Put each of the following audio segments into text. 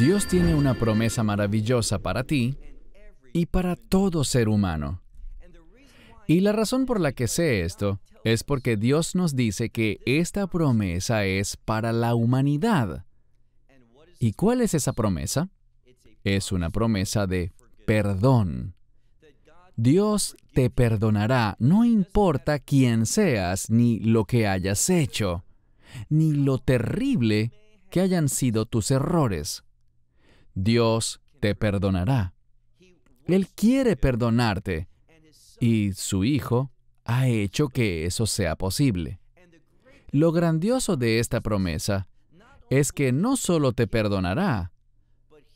Dios tiene una promesa maravillosa para ti y para todo ser humano. Y la razón por la que sé esto es porque Dios nos dice que esta promesa es para la humanidad. ¿Y cuál es esa promesa? Es una promesa de perdón. Dios te perdonará, no importa quién seas, ni lo que hayas hecho, ni lo terrible que hayan sido tus errores. Dios te perdonará. Él quiere perdonarte y su Hijo ha hecho que eso sea posible. Lo grandioso de esta promesa es que no solo te perdonará,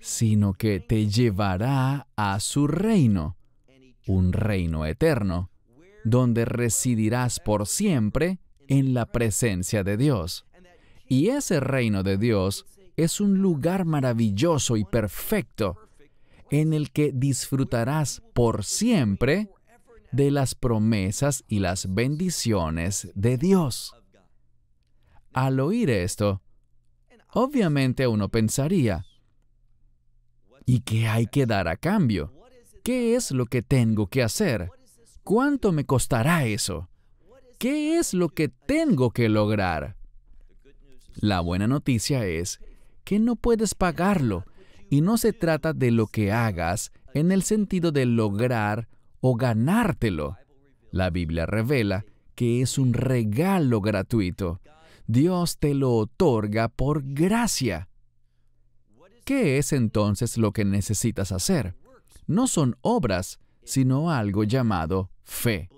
sino que te llevará a su reino, un reino eterno, donde residirás por siempre en la presencia de Dios. Y ese reino de Dios es un lugar maravilloso y perfecto en el que disfrutarás por siempre de las promesas y las bendiciones de Dios. Al oír esto, obviamente uno pensaría, ¿y qué hay que dar a cambio? ¿Qué es lo que tengo que hacer? ¿Cuánto me costará eso? ¿Qué es lo que tengo que lograr? La buena noticia es que no puedes pagarlo. Y no se trata de lo que hagas en el sentido de lograr o ganártelo. La Biblia revela que es un regalo gratuito. Dios te lo otorga por gracia. ¿Qué es entonces lo que necesitas hacer? No son obras, sino algo llamado fe.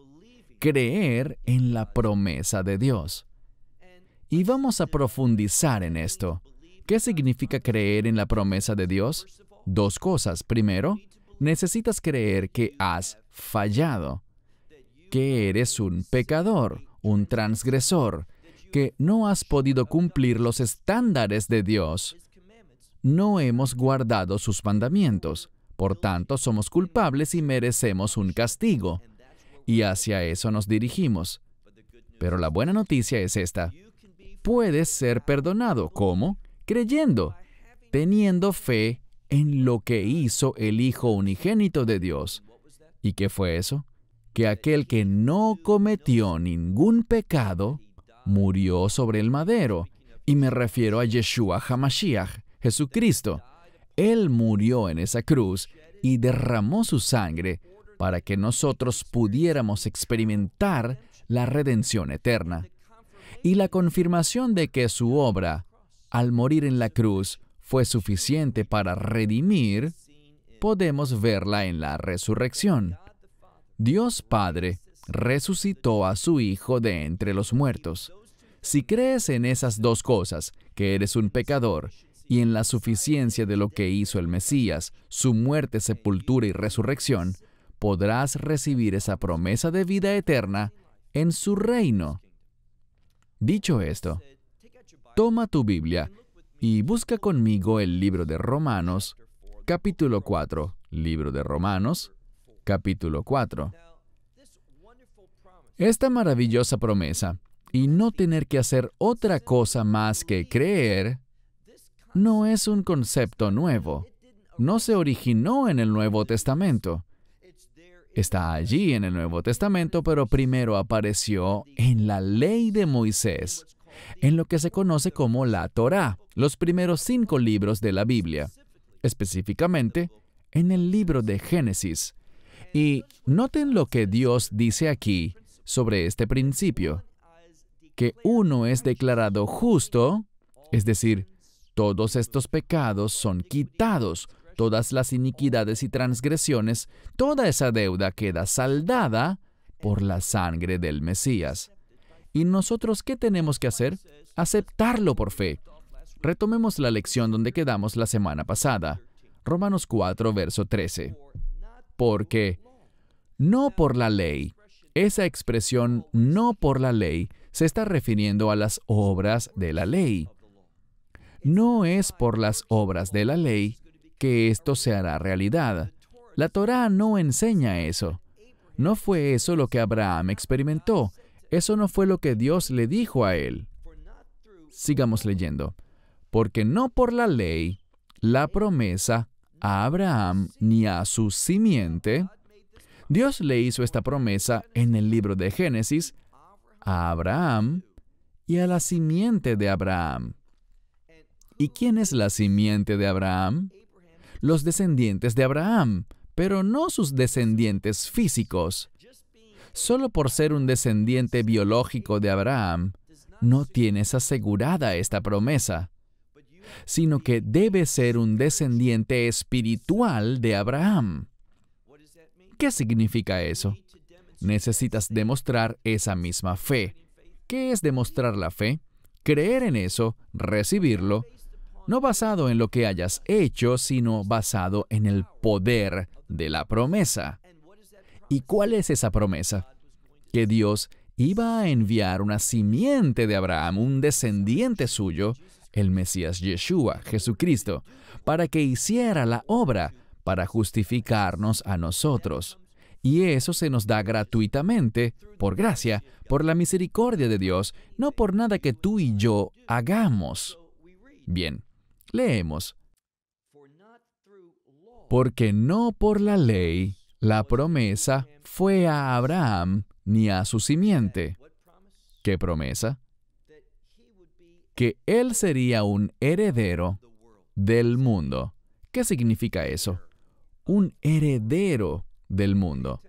Creer en la promesa de Dios. Y vamos a profundizar en esto. ¿Qué significa creer en la promesa de Dios? Dos cosas. Primero, necesitas creer que has fallado, que eres un pecador, un transgresor, que no has podido cumplir los estándares de Dios. No hemos guardado sus mandamientos. Por tanto, somos culpables y merecemos un castigo. Y hacia eso nos dirigimos. Pero la buena noticia es esta. Puedes ser perdonado. ¿Cómo? creyendo, teniendo fe en lo que hizo el Hijo unigénito de Dios. ¿Y qué fue eso? Que aquel que no cometió ningún pecado murió sobre el madero. Y me refiero a Yeshua Hamashiach, Jesucristo. Él murió en esa cruz y derramó su sangre para que nosotros pudiéramos experimentar la redención eterna. Y la confirmación de que su obra al morir en la cruz fue suficiente para redimir, podemos verla en la resurrección. Dios Padre resucitó a su Hijo de entre los muertos. Si crees en esas dos cosas, que eres un pecador, y en la suficiencia de lo que hizo el Mesías, su muerte, sepultura y resurrección, podrás recibir esa promesa de vida eterna en su reino. Dicho esto, Toma tu Biblia y busca conmigo el libro de Romanos, capítulo 4. Libro de Romanos, capítulo 4. Esta maravillosa promesa y no tener que hacer otra cosa más que creer no es un concepto nuevo. No se originó en el Nuevo Testamento. Está allí en el Nuevo Testamento, pero primero apareció en la ley de Moisés en lo que se conoce como la Torá, los primeros cinco libros de la Biblia, específicamente en el libro de Génesis. Y noten lo que Dios dice aquí sobre este principio, que uno es declarado justo, es decir, todos estos pecados son quitados, todas las iniquidades y transgresiones, toda esa deuda queda saldada por la sangre del Mesías. ¿Y nosotros qué tenemos que hacer? Aceptarlo por fe. Retomemos la lección donde quedamos la semana pasada. Romanos 4, verso 13. Porque no por la ley, esa expresión no por la ley se está refiriendo a las obras de la ley. No es por las obras de la ley que esto se hará realidad. La Torá no enseña eso. No fue eso lo que Abraham experimentó. Eso no fue lo que Dios le dijo a él. Sigamos leyendo. Porque no por la ley, la promesa a Abraham ni a su simiente, Dios le hizo esta promesa en el libro de Génesis a Abraham y a la simiente de Abraham. ¿Y quién es la simiente de Abraham? Los descendientes de Abraham, pero no sus descendientes físicos solo por ser un descendiente biológico de Abraham, no tienes asegurada esta promesa, sino que debes ser un descendiente espiritual de Abraham. ¿Qué significa eso? Necesitas demostrar esa misma fe. ¿Qué es demostrar la fe? Creer en eso, recibirlo, no basado en lo que hayas hecho, sino basado en el poder de la promesa. ¿Y cuál es esa promesa? Que Dios iba a enviar una simiente de Abraham, un descendiente suyo, el Mesías Yeshua, Jesucristo, para que hiciera la obra para justificarnos a nosotros. Y eso se nos da gratuitamente, por gracia, por la misericordia de Dios, no por nada que tú y yo hagamos. Bien, leemos. Porque no por la ley la promesa fue a Abraham ni a su simiente. ¿Qué promesa? Que él sería un heredero del mundo. ¿Qué significa eso? Un heredero del mundo.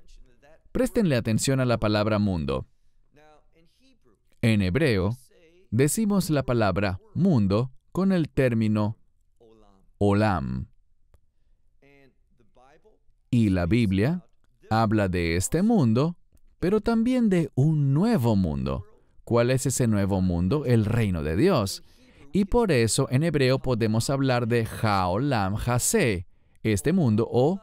Préstenle atención a la palabra mundo. En hebreo, decimos la palabra mundo con el término olam. Y la Biblia habla de este mundo, pero también de un nuevo mundo. ¿Cuál es ese nuevo mundo? El reino de Dios. Y por eso en hebreo podemos hablar de Haolam Hase, este mundo, o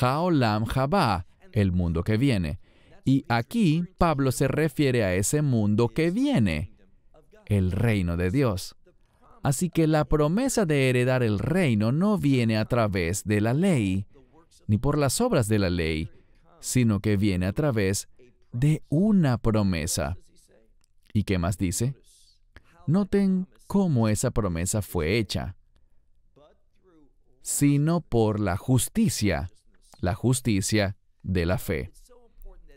Haolam Haba, el mundo que viene. Y aquí Pablo se refiere a ese mundo que viene, el reino de Dios. Así que la promesa de heredar el reino no viene a través de la ley, ni por las obras de la ley, sino que viene a través de una promesa. ¿Y qué más dice? Noten cómo esa promesa fue hecha, sino por la justicia, la justicia de la fe.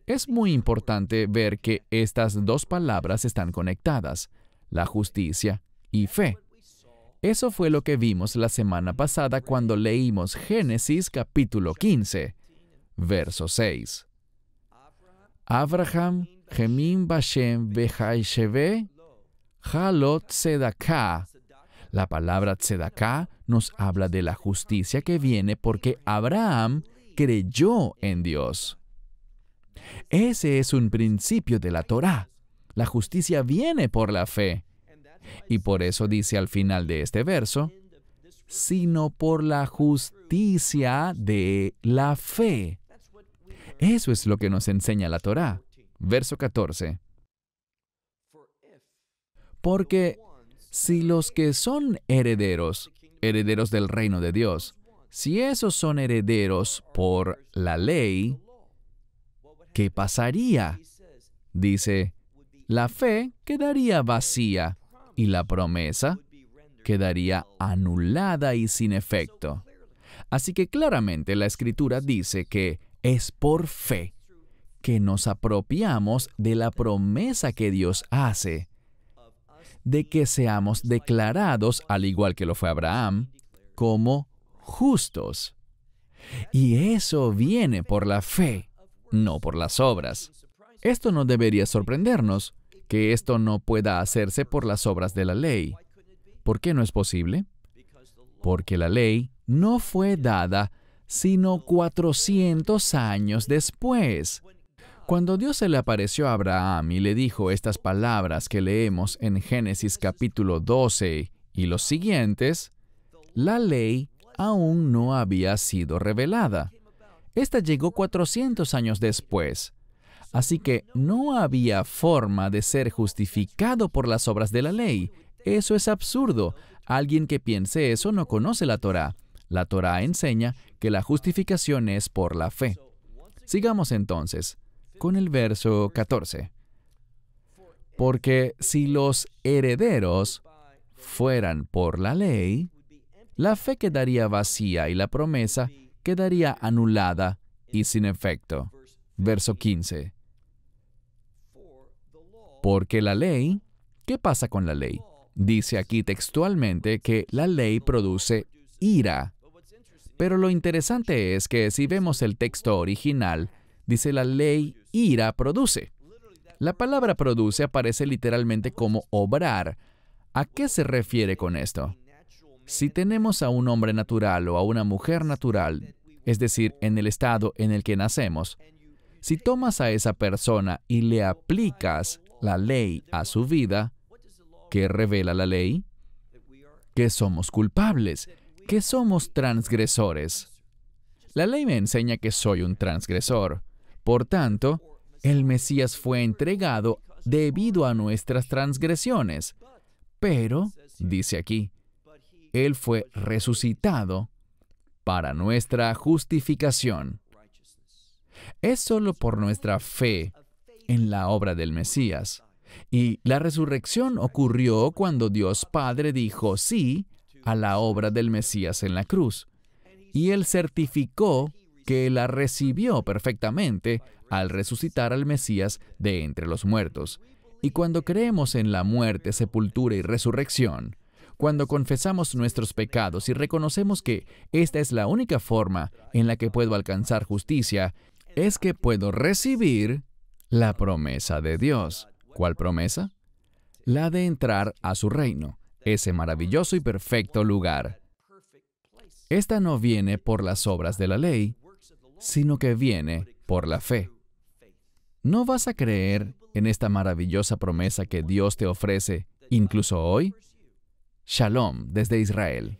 Es muy importante ver que estas dos palabras están conectadas, la justicia y fe. Eso fue lo que vimos la semana pasada cuando leímos Génesis capítulo 15, verso 6. Abraham gemim bashem halot tzedakah. La palabra tzedakah nos habla de la justicia que viene porque Abraham creyó en Dios. Ese es un principio de la Torá. La justicia viene por la fe. Y por eso dice al final de este verso, sino por la justicia de la fe. Eso es lo que nos enseña la Torá. Verso 14. Porque si los que son herederos, herederos del reino de Dios, si esos son herederos por la ley, ¿qué pasaría? Dice, la fe quedaría vacía y la promesa quedaría anulada y sin efecto. Así que claramente la escritura dice que es por fe que nos apropiamos de la promesa que Dios hace, de que seamos declarados, al igual que lo fue Abraham, como justos. Y eso viene por la fe, no por las obras. Esto no debería sorprendernos, que esto no pueda hacerse por las obras de la ley. ¿Por qué no es posible? Porque la ley no fue dada sino 400 años después. Cuando Dios se le apareció a Abraham y le dijo estas palabras que leemos en Génesis capítulo 12 y los siguientes, la ley aún no había sido revelada. Esta llegó 400 años después. Así que no había forma de ser justificado por las obras de la ley. Eso es absurdo. Alguien que piense eso no conoce la Torá. La Torá enseña que la justificación es por la fe. Sigamos entonces con el verso 14. Porque si los herederos fueran por la ley, la fe quedaría vacía y la promesa quedaría anulada y sin efecto. Verso 15. Porque la ley, ¿qué pasa con la ley? Dice aquí textualmente que la ley produce ira. Pero lo interesante es que si vemos el texto original, dice la ley ira produce. La palabra produce aparece literalmente como obrar. ¿A qué se refiere con esto? Si tenemos a un hombre natural o a una mujer natural, es decir, en el estado en el que nacemos, si tomas a esa persona y le aplicas la ley a su vida, ¿qué revela la ley? Que somos culpables, que somos transgresores. La ley me enseña que soy un transgresor. Por tanto, el Mesías fue entregado debido a nuestras transgresiones. Pero, dice aquí, Él fue resucitado para nuestra justificación. Es solo por nuestra fe en la obra del Mesías. Y la resurrección ocurrió cuando Dios Padre dijo sí a la obra del Mesías en la cruz. Y Él certificó que la recibió perfectamente al resucitar al Mesías de entre los muertos. Y cuando creemos en la muerte, sepultura y resurrección, cuando confesamos nuestros pecados y reconocemos que esta es la única forma en la que puedo alcanzar justicia, es que puedo recibir la promesa de Dios. ¿Cuál promesa? La de entrar a su reino, ese maravilloso y perfecto lugar. Esta no viene por las obras de la ley, sino que viene por la fe. ¿No vas a creer en esta maravillosa promesa que Dios te ofrece incluso hoy? Shalom desde Israel.